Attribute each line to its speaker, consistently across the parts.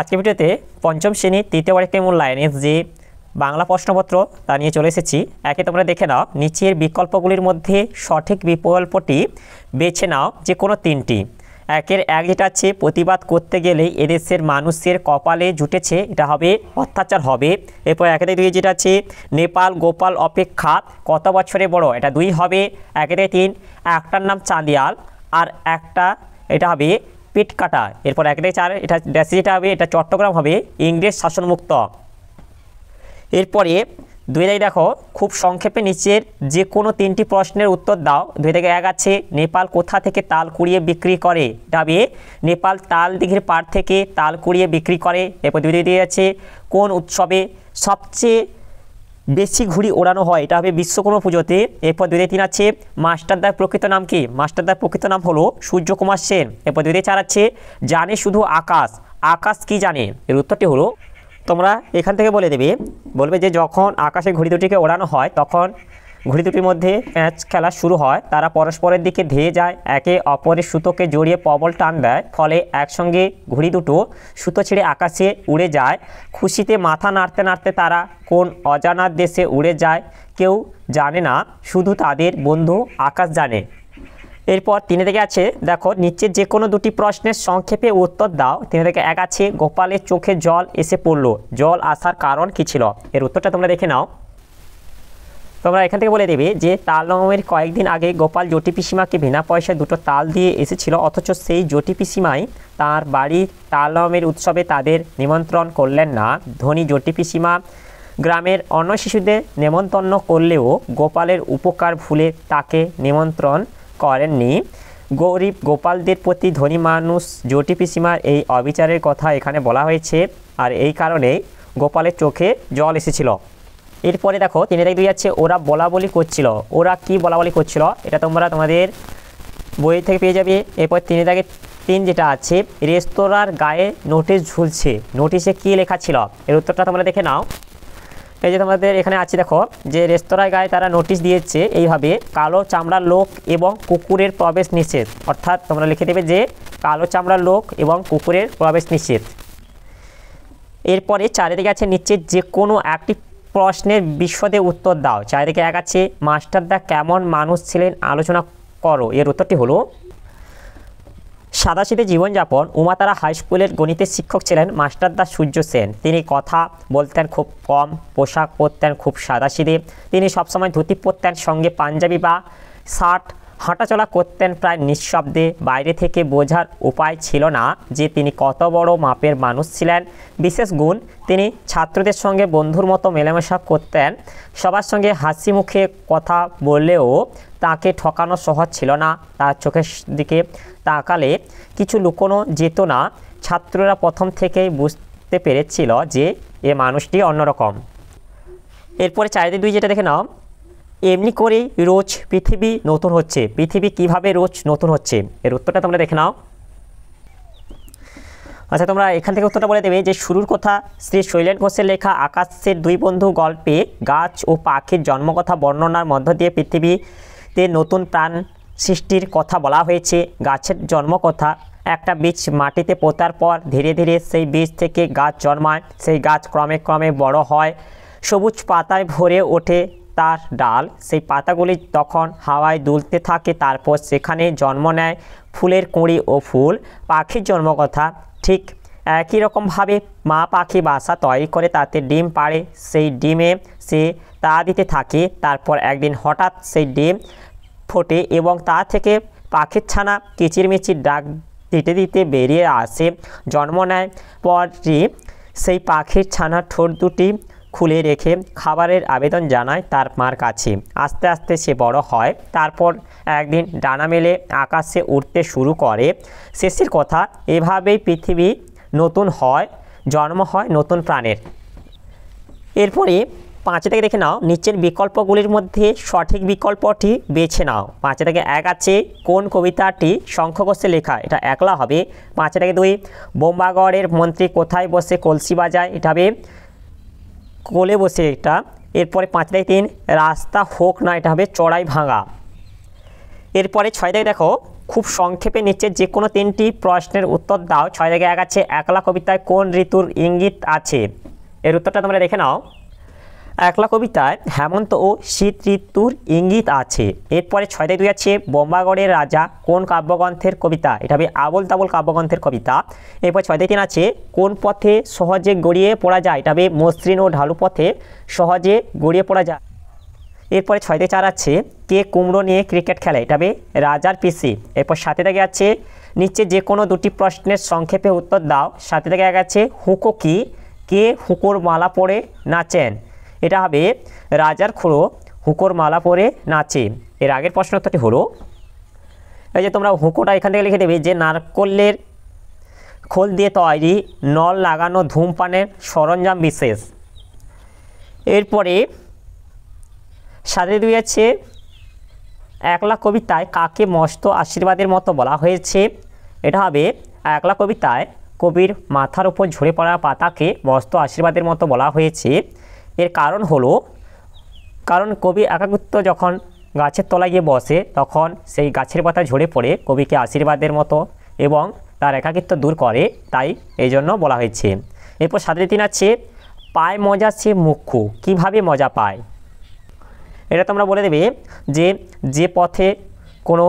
Speaker 1: আজকে ভিডিওতে পঞ্চম শ্রেণী তৃতীয় বারেকটি মূল্যায়ন যে বাংলা প্রশ্নপত্র তা নিয়ে চলে এসেছি একে তোমরা দেখে নাও নিচের বিকল্পগুলির মধ্যে সঠিক বিকল্পটি বেছে নাও যে কোনো তিনটি একের এক যেটা আছে প্রতিবাদ করতে গেলে এদেশের মানুষের কপালে জুটেছে এটা হবে অত্যাচার হবে এরপর একে দুই যেটা আছে নেপাল গোপাল অপেক্ষা কত বছরে বড় এটা দুই হবে একে তিন একটার নাম চাঁদিয়াল আর একটা এটা হবে পিট কাটা এরপর এক চার এটা ড্যাশ যেটা হবে এটা চট্টগ্রাম হবে ইংরেজ শাসনমুক্ত এরপরে দুই থেকে দেখো খুব সংক্ষেপে নিচের যে কোনো তিনটি প্রশ্নের উত্তর দাও দুই থেকে এক আছে নেপাল কোথা থেকে তাল কুড়িয়ে বিক্রি করে ডাবে নেপাল তাল দিঘির পাড় থেকে তাল কুড়িয়ে বিক্রি করে এরপর দুই দুই আছে কোন উৎসবে সবচেয়ে বেশি ঘুড়ি ওড়ানো হয় এটা হবে বিশ্বকর্মা পুজোতে এরপর দুই তিন আছে মাস্টারদার প্রকৃত নাম কি মাস্টারদার প্রকৃত নাম হলো সূর্যকুমার সেন এরপর দুই চার আছে জানে শুধু আকাশ আকাশ কি জানে এর উত্তরটি হলো তোমরা এখান থেকে বলে দেবে বলবে যে যখন আকাশে ঘুড়ি দুটিকে ওড়ানো হয় তখন ঘুড়ি দুটির মধ্যে ম্যাচ খেলা শুরু হয় তারা পরস্পরের দিকে ধেয়ে যায় একে অপরের সুতোকে জড়িয়ে প্রবল টান দেয় ফলে একসঙ্গে ঘুড়ি দুটো সুতো ছেড়ে আকাশে উড়ে যায় খুশিতে মাথা নাড়তে নাড়তে তারা কোন অজানার দেশে উড়ে যায় কেউ জানে না শুধু তাদের বন্ধু আকাশ জানে এরপর তিনে থেকে আছে দেখো নিচে যে কোনো দুটি প্রশ্নের সংক্ষেপে উত্তর দাও তিনে থেকে এক আছে গোপালের চোখে জল এসে পড়লো জল আসার কারণ কী ছিল এর উত্তরটা তোমরা দেখে নাও তোমরা এখান থেকে বলে দেবে যে নবমের কয়েকদিন আগে গোপাল জ্যোতি পিসিমাকে বিনা পয়সায় দুটো তাল দিয়ে এসেছিল অথচ সেই জ্যোতি পিসিমাই তার বাড়ি নবমের উৎসবে তাদের নিমন্ত্রণ করলেন না ধনী জ্যোতি পিসিমা গ্রামের অন্য শিশুদের নেমন্তন্ন করলেও গোপালের উপকার ভুলে তাকে নিমন্ত্রণ করেননি গরিব গোপালদের প্রতি ধনী মানুষ জ্যোতি পিসিমার এই অবিচারের কথা এখানে বলা হয়েছে আর এই কারণেই গোপালের চোখে জল এসেছিল এরপরে দেখো তিনি থেকে দিয়ে যাচ্ছে ওরা বলা বলি করছিল ওরা কি বলা বলি করছিল এটা তোমরা তোমাদের বই থেকে পেয়ে যাবে এরপর তিনি দেখে তিন যেটা আছে রেস্তোরাঁর গায়ে নোটিশ ঝুলছে নোটিশে কি লেখা ছিল এর উত্তরটা তোমরা দেখে নাও এই যে তোমাদের এখানে আছে দেখো যে রেস্তোরাঁর গায়ে তারা নোটিশ দিয়েছে এইভাবে কালো চামড়ার লোক এবং কুকুরের প্রবেশ নিষেধ অর্থাৎ তোমরা লিখে দেবে যে কালো চামড়ার লোক এবং কুকুরের প্রবেশ নিষেধ এরপরে চারিদিকে আছে নিচে যে কোনো একটি প্রশ্নের বিশদে উত্তর দাও চারিদিকে এক আছে মাস্টারদা কেমন মানুষ ছিলেন আলোচনা করো এর উত্তরটি হলো সাদাশীতে জীবনযাপন উমাতারা হাই স্কুলের গণিতের শিক্ষক ছিলেন মাস্টারদা সূর্য সেন তিনি কথা বলতেন খুব কম পোশাক পরতেন খুব সাদাশীতে তিনি সবসময় ধুতি পরতেন সঙ্গে পাঞ্জাবি বা শার্ট হাঁটাচলা করতেন প্রায় নিঃশব্দে বাইরে থেকে বোঝার উপায় ছিল না যে তিনি কত বড় মাপের মানুষ ছিলেন বিশেষ গুণ তিনি ছাত্রদের সঙ্গে বন্ধুর মতো মেলামেশা করতেন সবার সঙ্গে হাসি মুখে কথা বললেও তাকে ঠকানো সহজ ছিল না তার চোখের দিকে তাকালে কিছু লুকোনো যেত না ছাত্ররা প্রথম থেকেই বুঝতে পেরেছিল যে এ মানুষটি অন্যরকম এরপরে চারিদিকে দুই যেটা দেখে নাও এমনি করে রোজ পৃথিবী নতুন হচ্ছে পৃথিবী কিভাবে রোজ নতুন হচ্ছে এর উত্তরটা তোমরা দেখে নাও আচ্ছা তোমরা এখান থেকে উত্তরটা বলে দেবে যে শুরুর কথা শ্রী শৈলেন ঘোষের লেখা আকাশের দুই বন্ধু গল্পে গাছ ও পাখির জন্মকথা বর্ণনার মধ্য দিয়ে পৃথিবীতে নতুন প্রাণ সৃষ্টির কথা বলা হয়েছে গাছের জন্মকথা একটা বীজ মাটিতে পোতার পর ধীরে ধীরে সেই বীজ থেকে গাছ জন্মায় সেই গাছ ক্রমে ক্রমে বড় হয় সবুজ পাতায় ভরে ওঠে তার ডাল সেই পাতাগুলি তখন হাওয়ায় দুলতে থাকে তারপর সেখানে জন্ম নেয় ফুলের কুঁড়ি ও ফুল পাখির জন্মকথা ঠিক একই রকমভাবে মা পাখি বাসা তৈরি করে তাতে ডিম পাড়ে সেই ডিমে সে তা দিতে থাকে তারপর একদিন হঠাৎ সেই ডিম ফোটে এবং তা থেকে পাখির ছানা কিচিরমিচির ডাক দিতে দিতে বেরিয়ে আসে জন্ম নেয় পরটি সেই পাখির ছানা ঠোঁট দুটি খুলে রেখে খাবারের আবেদন জানায় তার মার কাছে আস্তে আস্তে সে বড় হয় তারপর একদিন ডানা মেলে আকাশে উঠতে শুরু করে শেষের কথা এভাবেই পৃথিবী নতুন হয় জন্ম হয় নতুন প্রাণের এরপরে পাঁচে থেকে দেখে নাও নিচের বিকল্পগুলির মধ্যে সঠিক বিকল্পটি বেছে নাও পাঁচে থেকে এক আছে কোন কবিতাটি শঙ্খঘোষে লেখা এটা একলা হবে পাঁচে থেকে দুই বোম্বাগড়ের মন্ত্রী কোথায় বসে কলসি বাজায় এটা হবে কোলে বসে এটা এরপরে পাঁচ দায় তিন রাস্তা হোক না এটা হবে চড়াই ভাঙা এরপরে ছয় দায় দেখো খুব সংক্ষেপে নিচে যে কোনো তিনটি প্রশ্নের উত্তর দাও ছয় দাগে এক আছে একলা কবিতায় কোন ঋতুর ইঙ্গিত আছে এর উত্তরটা তোমরা দেখে নাও একলা কবিতায় হেমন্ত ও শীত ঋতুর ইঙ্গিত আছে এরপরে ছয়টায় দুই আছে বোম্বাগড়ের রাজা কোন কাব্যগ্রন্থের কবিতা এটা হবে আবল তাবল কাব্যগ্রন্থের কবিতা এরপর ছয়টায় তিন আছে কোন পথে সহজে গড়িয়ে পড়া যায় এটা হবে মসৃণ ও ঢালু পথে সহজে গড়িয়ে পড়া যায় এরপরে ছয়তে চার আছে কে কুমড়ো নিয়ে ক্রিকেট খেলে এটা হবে রাজার পিসি এরপর সাথে থেকে আছে নিচে যে কোনো দুটি প্রশ্নের সংক্ষেপে উত্তর দাও সাথে থেকে আছে হুকো কি কে হুকোর মালা পরে নাচেন এটা হবে রাজার খোড়ো হুকোর মালা পরে নাচে এর আগের প্রশ্ন উত্তরটি হলো এই যে তোমরা হুকোটা এখান থেকে লিখে দেবে যে নারকলের খোল দিয়ে তৈরি নল লাগানো ধূমপানের সরঞ্জাম বিশেষ এরপরে সাথে আছে একলা কবিতায় কাকে মস্ত আশীর্বাদের মতো বলা হয়েছে এটা হবে একলা কবিতায় কবির মাথার উপর ঝরে পড়া পাতাকে মস্ত আশীর্বাদের মতো বলা হয়েছে এর কারণ হলো কারণ কবি একাকিত্ব যখন গাছের তলায় গিয়ে বসে তখন সেই গাছের পাতা ঝরে পড়ে কবিকে আশীর্বাদের মতো এবং তার একাকিত্ব দূর করে তাই এই জন্য বলা হয়েছে এরপর সাতটি তিন আছে পায় মজা সে মুখ্য কীভাবে মজা পায় এটা তোমরা বলে দেবে যে যে পথে কোনো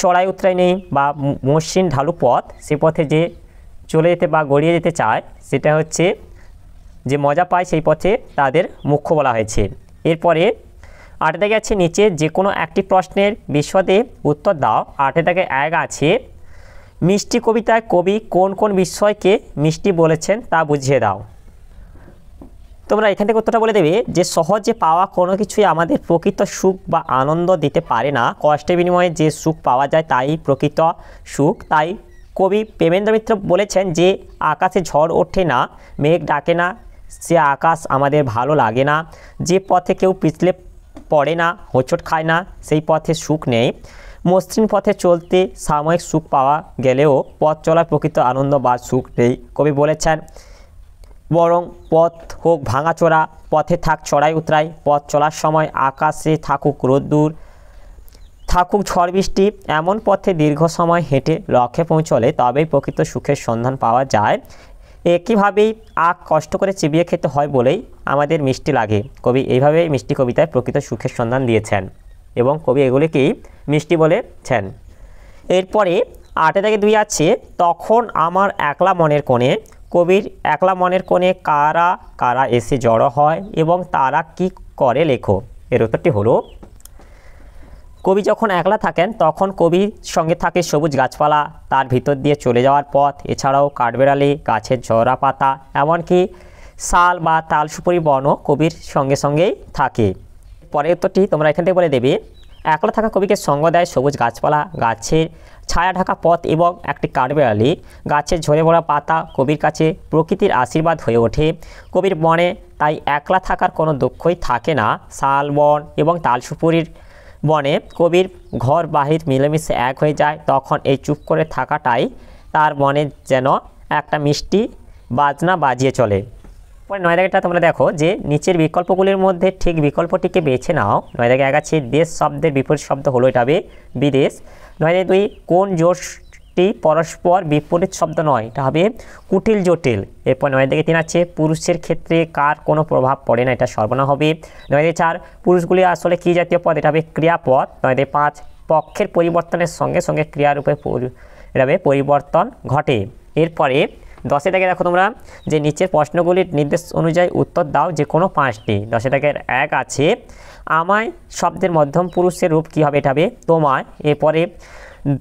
Speaker 1: চড়াই উতরাই নেই বা মসৃণ ঢালু পথ সে পথে যে চলে যেতে বা গড়িয়ে যেতে চায় সেটা হচ্ছে যে মজা পায় সেই পথে তাদের মুখ্য বলা হয়েছে এরপরে আটে দাগে আছে নিচে যে কোনো একটি প্রশ্নের বিশদে উত্তর দাও আটে থেকে এক আছে মিষ্টি কবিতায় কবি কোন কোন বিষয়কে মিষ্টি বলেছেন তা বুঝিয়ে দাও তোমরা এখান থেকে উত্তরটা বলে দেবে যে সহজে পাওয়া কোনো কিছুই আমাদের প্রকৃত সুখ বা আনন্দ দিতে পারে না কষ্টের বিনিময়ে যে সুখ পাওয়া যায় তাই প্রকৃত সুখ তাই কবি প্রেমেন্দ্র মিত্র বলেছেন যে আকাশে ঝড় ওঠে না মেঘ ডাকে না সে আকাশ আমাদের ভালো লাগে না যে পথে কেউ পিছলে পড়ে না হোঁচট খায় না সেই পথে সুখ নেই মসৃণ পথে চলতে সাময়িক সুখ পাওয়া গেলেও পথ চলার প্রকৃত আনন্দ বা সুখ নেই কবি বলেছেন বরং পথ হোক ভাঙাচোরা পথে থাক চড়াই উতরাই পথ চলার সময় আকাশে থাকুক রোদ্দুর থাকুক ঝড় বৃষ্টি এমন পথে দীর্ঘ সময় হেঁটে লক্ষ্যে পৌঁছলে তবেই প্রকৃত সুখের সন্ধান পাওয়া যায় একইভাবেই আখ কষ্ট করে চিবিয়ে খেতে হয় বলেই আমাদের মিষ্টি লাগে কবি এইভাবেই মিষ্টি কবিতায় প্রকৃত সুখের সন্ধান দিয়েছেন এবং কবি এগুলিকেই মিষ্টি বলেছেন এরপরে আটে থেকে দুই আছে তখন আমার একলা মনের কোণে কবির একলা মনের কোণে কারা কারা এসে জড়ো হয় এবং তারা কি করে লেখো এর উত্তরটি হলো কবি যখন একলা থাকেন তখন কবির সঙ্গে থাকে সবুজ গাছপালা তার ভিতর দিয়ে চলে যাওয়ার পথ এছাড়াও কাঠবেড়ালি গাছের ঝরা পাতা এমনকি শাল বা তাল সুপুরি বনও কবির সঙ্গে সঙ্গেই থাকে পরের উত্তরটি তোমরা এখান থেকে বলে দেবে একলা থাকা কবিকে সঙ্গ দেয় সবুজ গাছপালা গাছের ছায়া ঢাকা পথ এবং একটি কাঠবেড়ালি গাছের ঝরে পড়া পাতা কবির কাছে প্রকৃতির আশীর্বাদ হয়ে ওঠে কবির বনে তাই একলা থাকার কোনো দুঃখই থাকে না শাল বন এবং সুপুরির বনে কবির ঘর বাহির মিলেমিশে এক হয়ে যায় তখন এই চুপ করে থাকাটাই তার মনে যেন একটা মিষ্টি বাজনা বাজিয়ে চলে পরে নয় দাগেটা তোমরা দেখো যে নিচের বিকল্পগুলির মধ্যে ঠিক বিকল্পটিকে বেছে নাও নয় দাগে এক আছে দেশ শব্দের বিপরীত শব্দ হলো এটা বিদেশ নয় তুই দুই কোন জোশ একটি পরস্পর বিপরীত শব্দ নয় এটা হবে কুটিল জটিল এরপর নয় থেকে তিন আছে পুরুষের ক্ষেত্রে কার কোনো প্রভাব পড়ে না এটা সর্বনা হবে নয় থেকে চার পুরুষগুলি আসলে কী জাতীয় পদ এটা হবে ক্রিয়াপদ নয় থেকে পাঁচ পক্ষের পরিবর্তনের সঙ্গে সঙ্গে ক্রিয়ারূপে এটা হবে পরিবর্তন ঘটে এরপরে দশে থেকে দেখো তোমরা যে নিচের প্রশ্নগুলির নির্দেশ অনুযায়ী উত্তর দাও যে কোনো পাঁচটি দশে থেকে এক আছে আমায় শব্দের মধ্যম পুরুষের রূপ কী হবে এটা হবে তোমায় এরপরে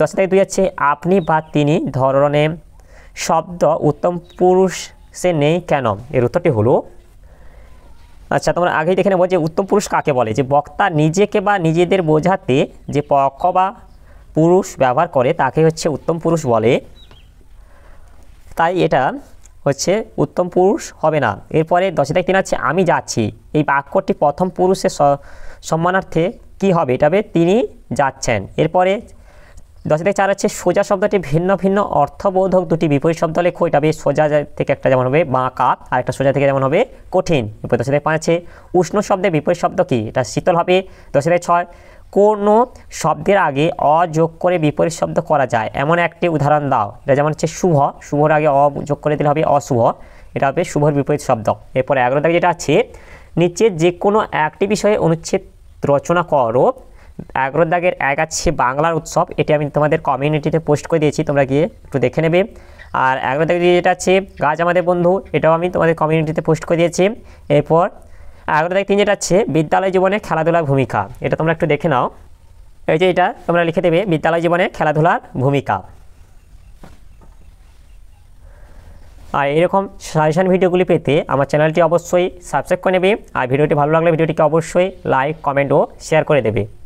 Speaker 1: দশ থেকে দুই হচ্ছে আপনি বা তিনি ধরনের শব্দ উত্তম পুরুষে নেই কেন এর উত্তরটি হলো আচ্ছা তোমরা আগেই দেখে নেবো যে উত্তম পুরুষ কাকে বলে যে বক্তা নিজেকে বা নিজেদের বোঝাতে যে পক্ষ বা পুরুষ ব্যবহার করে তাকে হচ্ছে উত্তম পুরুষ বলে তাই এটা হচ্ছে উত্তম পুরুষ হবে না এরপরে দশে তারিখ তিন আছে আমি যাচ্ছি এই বাক্যটি প্রথম পুরুষের সম্মানার্থে কি হবে এটা তিনি যাচ্ছেন এরপরে দশ থেকে চার হচ্ছে সোজা শব্দটি ভিন্ন ভিন্ন অর্থবোধক দুটি বিপরীত শব্দ লেখো এটা হবে সোজা থেকে একটা যেমন হবে বাঁকা আর একটা সোজা থেকে যেমন হবে কঠিন বিপরীত দশ থেকে পাঁচ আছে উষ্ণ শব্দে বিপরীত শব্দ কী এটা শীতল হবে দশ থেকে ছয় কোনো শব্দের আগে অ যোগ করে বিপরীত শব্দ করা যায় এমন একটি উদাহরণ দাও এটা যেমন হচ্ছে শুভ শুভর আগে অ যোগ করে দিলে হবে অশুভ এটা হবে শুভর বিপরীত শব্দ এরপরে এগারো থেকে যেটা আছে নিচে যে কোনো একটি বিষয়ে অনুচ্ছেদ রচনা করো এগারো দাগের এক আছে বাংলার উৎসব এটি আমি তোমাদের কমিউনিটিতে পোস্ট করে দিয়েছি তোমরা গিয়ে একটু দেখে নেবে আর এগারো দাগের যেটা আছে গাছ আমাদের বন্ধু এটাও আমি তোমাদের কমিউনিটিতে পোস্ট করে দিয়েছি এরপর এগারো দাগ তিন যেটা আছে বিদ্যালয় জীবনে খেলাধুলার ভূমিকা এটা তোমরা একটু দেখে নাও এই যে এটা তোমরা লিখে দেবে বিদ্যালয় জীবনে খেলাধুলার ভূমিকা আর এরকম সাজেশান ভিডিওগুলি পেতে আমার চ্যানেলটি অবশ্যই সাবস্ক্রাইব করে নেবে আর ভিডিওটি ভালো লাগলে ভিডিওটিকে অবশ্যই লাইক কমেন্ট ও শেয়ার করে দেবে